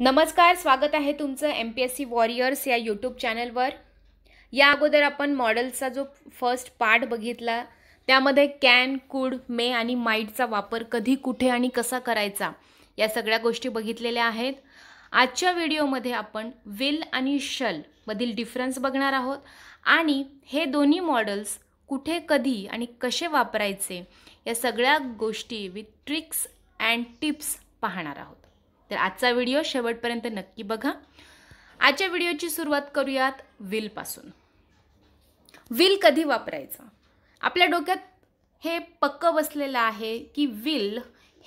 नमस्कार स्वागत आहे तुमचं M P S C warriors या यूट्यूब चॅनलवर या अगोदर आपण मॉडेल्सचा जो फर्स्ट पार्ट बघितला त्यामध्ये कॅन कूड मे आणि माइटचा वापर कधी कुठे आणि कसा करायचा या सगळ्या गोष्टी बघितलेल्या आहेत आजच्या व्हिडिओमध्ये आपण विल आणि शल मधील डिफरन्स बघणार आहोत आणि हे दोन्ही मॉडेल्स कुठे कधी आणि कसे वापरायचे या सगळ्या गोष्टी विथ ट्रिक्स अँड टिप्स पाहणार आहोत तर आजचा व्हिडिओ शेवटपर्यंत नक्की बघा आजच्या व्हिडिओची सुरुवात करूयात विलपासून विल कधी वापरायचं आपल्या डोक्यात हे पक्क बसलेलं आहे की विल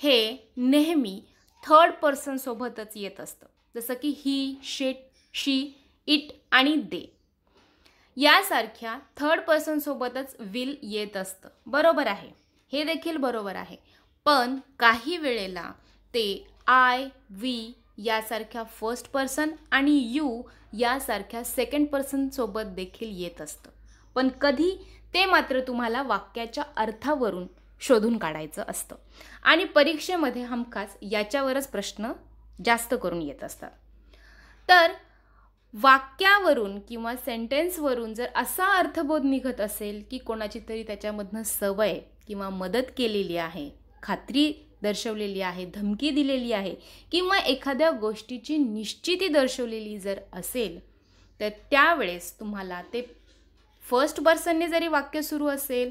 हे नेहमी थर्ड पर्सन सोबतच येत असतं जसं की ही शेट शी इट आणि दे यासारख्या थर्ड पर्सन सोबतच विल येत असतं बरोबर आहे हे देखील बरोबर आहे पण काही वेळेला ते आय वी यासारख्या फर्स्ट पर्सन आणि यू यासारख्या सेकंड पर्सनसोबत देखील येत असतं पण कधी ते मात्र तुम्हाला वाक्याच्या अर्थावरून शोधून काढायचं असतं आणि परीक्षेमध्ये हमखास याच्यावरच प्रश्न जास्त करून येत असतात तर वाक्यावरून किंवा सेंटेन्सवरून जर असा अर्थबोध निघत असेल की कोणाची तरी त्याच्यामधनं सवय किंवा मदत केलेली आहे खात्री दर्शवलेली आहे धमकी दिलेली आहे किंवा एखाद्या गोष्टीची निश्चिती दर्शवलेली जर असेल तर त्यावेळेस तुम्हाला ते फर्स्ट पर्सनने जरी वाक्य सुरू असेल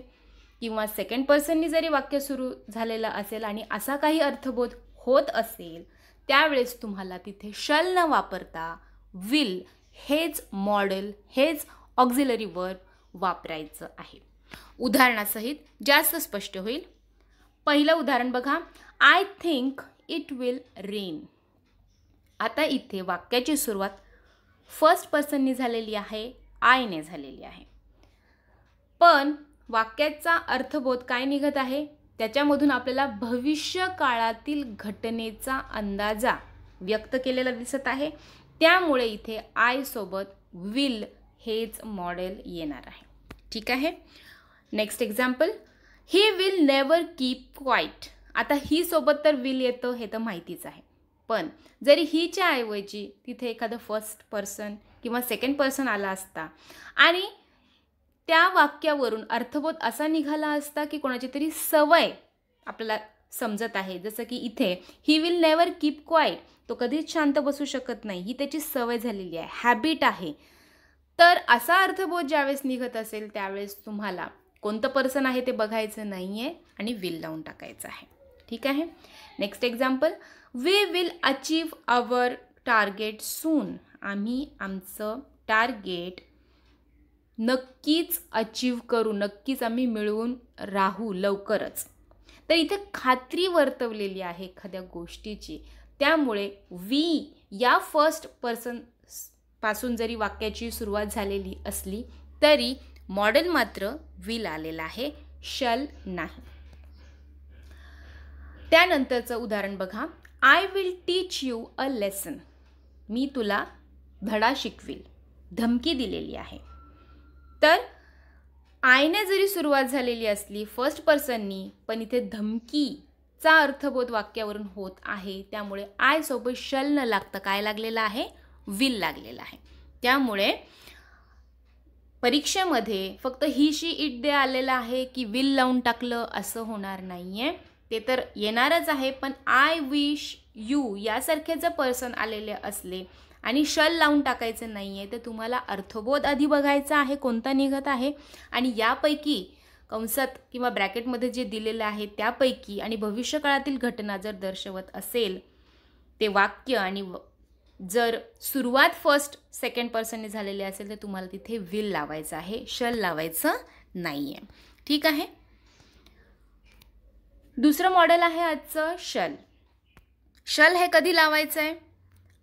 किंवा सेकंड पर्सननी जरी वाक्य सुरू झालेलं असेल आणि असा काही अर्थबोध होत असेल त्यावेळेस तुम्हाला तिथे शल न वापरता विल हेच मॉडेल हेच ऑक्झिलरी वर्ब वापरायचं आहे उदाहरणासहित जास्त स्पष्ट होईल पहिलं उदाहरण बघा I think it will rain आता इथे वाक्याची सुरुवात फर्स्ट पर्सननी झालेली आहे आयने झालेली आहे पण वाक्याचा अर्थबोध काय निघत आहे त्याच्यामधून आपल्याला भविष्य काळातील घटनेचा अंदाजा व्यक्त केलेला दिसत आहे त्यामुळे इथे आय सोबत विल हेच मॉडेल येणार आहे ठीक आहे next example will never keep quiet आता ही सोबत तर विल येतं हे तर माहितीच आहे पण जरी हीच्या ऐवजी तिथे एखादं फर्स्ट पर्सन किंवा सेकंड पर्सन आला असता आणि त्या वाक्यावरून अर्थबोध असा निघाला असता की कोणाची तरी सवय आपल्याला समजत आहे जसं की इथे he will never keep quiet तो कधीच शांत बसू शकत नाही ही त्याची सवय झालेली आहे हॅबिट आहे तर असा अर्थबोध ज्यावेळेस निघत असेल त्यावेळेस तुम्हाला कोणतं पर्सन आहे ते बघायचं नाही आहे आणि विल लावून टाकायचं आहे ठीक आहे next example we will achieve our target soon आम्ही आमचं टार्गेट नक्कीच अचीव करू नक्कीच आम्ही मिळवून राहू लवकरच तर इथे खात्री वर्तवलेली आहे एखाद्या गोष्टीची त्यामुळे वी या फर्स्ट पर्सन पासून जरी वाक्याची सुरुवात झालेली असली तरी मॉडेल मात्र विल आलेला आहे शल नाही त्यानंतरचं उदाहरण बघा I will teach you a lesson मी तुला धडा शिकवेल धमकी दिलेली आहे तर आयने जरी सुरुवात झालेली असली फर्स्ट पर्सननी पण इथे धमकीचा अर्थबोध वाक्यावरून होत आहे त्यामुळे आय सोबत शल न लागतं काय लागलेलं आहे विल लागलेलं आहे त्यामुळे परीक्षेमध्ये फक्त ही शी इट दे आलेलं आहे की विल लावून टाकलं असं होणार नाही आहे ते तर येणारच आहे पण आय विश यू यासारखे जर पर्सन आलेले असले आणि शल लावून टाकायचं नाही आहे तर तुम्हाला अर्थबोध आधी बघायचा आहे कोणता निघत आहे आणि यापैकी कंसात किंवा ब्रॅकेटमध्ये जे दिलेलं आहे त्यापैकी आणि भविष्यकाळातील घटना जर दर्शवत असेल ते वाक्य आणि जर सुरुवात फर्स्ट सेकंड पर्सनने झालेली असेल तर तुम्हाला तिथे विल लावायचं आहे शल लावायचं नाही आहे ठीक आहे दुसरं मॉडेल आहे आजचं शल शल हे कधी लावायचं आहे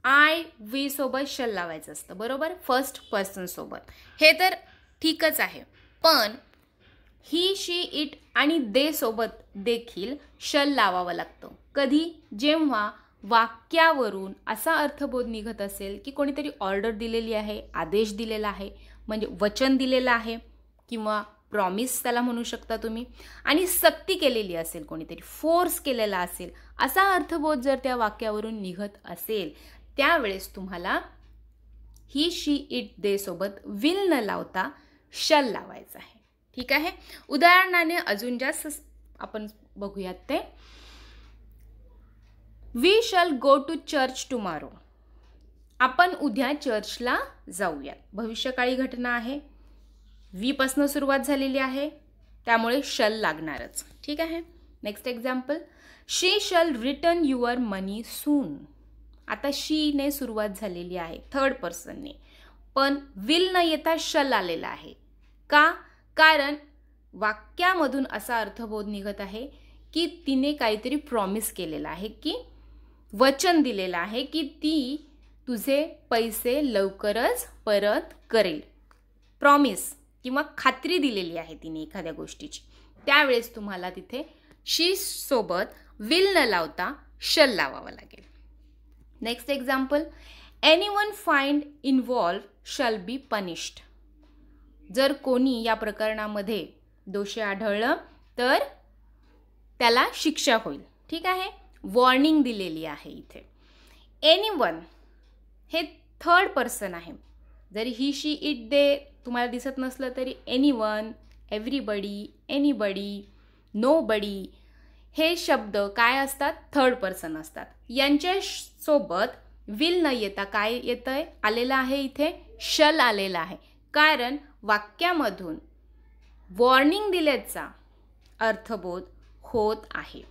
आय वी सोबत शल लावायचं असतं बरोबर फर्स्ट पर्सनसोबत हे तर ठीकच आहे पण ही शी इट आणि दे सोबत देखील शल लावावं लागतं कधी जेव्हा वाक्यावरून असा अर्थबोध निघत असेल की कोणीतरी ऑर्डर दिलेली आहे आदेश दिलेला आहे म्हणजे वचन दिलेलं आहे किंवा प्रॉमिस त्याला म्हणू शकता तुम्ही आणि सक्ती केलेली असेल कोणीतरी फोर्स केलेला असेल असा अर्थबोध जर त्या वाक्यावरून निघत असेल त्यावेळेस तुम्हाला ही शी इट दे सोबत विल न लावता शल लावायचं आहे ठीक आहे उदाहरणाने अजून जास्त आपण बघूयात ते we shall go to church tomorrow आपण उद्या चर्चला जाऊयात भविष्यकाळी घटना आहे वीपासनं सुरुवात झालेली आहे त्यामुळे शल लागणारच ठीक आहे next example she shall return your money soon आता शीने सुरुवात झालेली आहे थर्ड पर्सनने पण विल न येता शल आलेला आहे का कारण वाक्यामधून असा अर्थबोध निघत आहे की तिने काहीतरी प्रॉमिस केलेला आहे की वचन दिलेलं आहे की ती तुझे पैसे लवकरच परत करेल प्रॉमिस किंवा खात्री दिलेली आहे तिने एखाद्या गोष्टीची त्यावेळेस तुम्हाला तिथे शी सोबत विल न लावता शल लावावा लागेल next example anyone find involve shall be punished जर कोणी या प्रकरणामध्ये दोषी आढळलं तर त्याला शिक्षा होईल ठीक आहे वॉर्निंग दिलेली आहे इथे एनी वन हे थर्ड पर्सन आहे जरी ही शी इट दे तुम्हाला दिसत नसलं तरी anyone everybody anybody nobody हे शब्द काय असतात थर्ड पर्सन असतात यांच्या सोबत विल न येता काय येतं आहे आलेलं आहे इथे शल आलेला आहे कारण वाक्यामधून वॉर्निंग दिल्याचा अर्थबोध होत आहे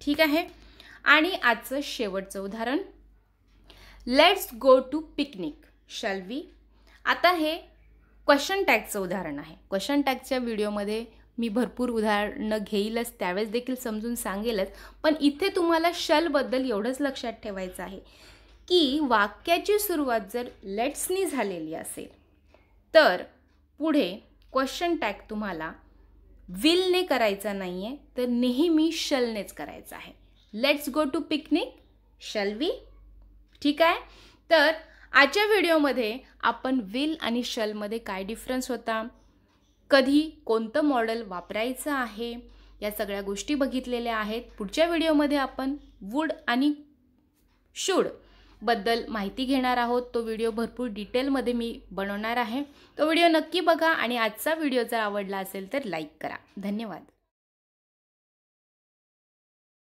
ठीक आहे आणि आजचं शेवटचं उदाहरण let's go to picnic shall we आता हे क्वेश्चन टॅगचं उदाहरण आहे क्वेश्चन टॅगच्या व्हिडिओमध्ये मी भरपूर उदाहरणं घेईलच त्यावेळेस देखील समजून सांगेलच पण इथे तुम्हाला शलबद्दल एवढंच लक्षात ठेवायचं आहे की वाक्याची सुरुवात जर लेट्सनी झालेली असेल तर पुढे क्वेश्चन टॅग तुम्हाला विलने करायचा नाही आहे तर नेहमी शलनेच करायचा आहे let's go to picnic shall we ठीक आहे तर आजच्या व्हिडिओमध्ये आपण विल आणि शलमध्ये काय डिफरन्स होता कधी कोणतं मॉडेल वापरायचं आहे या सगळ्या गोष्टी बघितलेल्या आहेत पुढच्या व्हिडिओमध्ये आपण वूड आणि शूड बद्दल माहिती घेणार आहोत तो व्हिडिओ भरपूर डिटेलमध्ये मी बनवणार आहे तो व्हिडिओ नक्की बघा आणि आजचा व्हिडिओ जर आवडला असेल तर लाईक करा धन्यवाद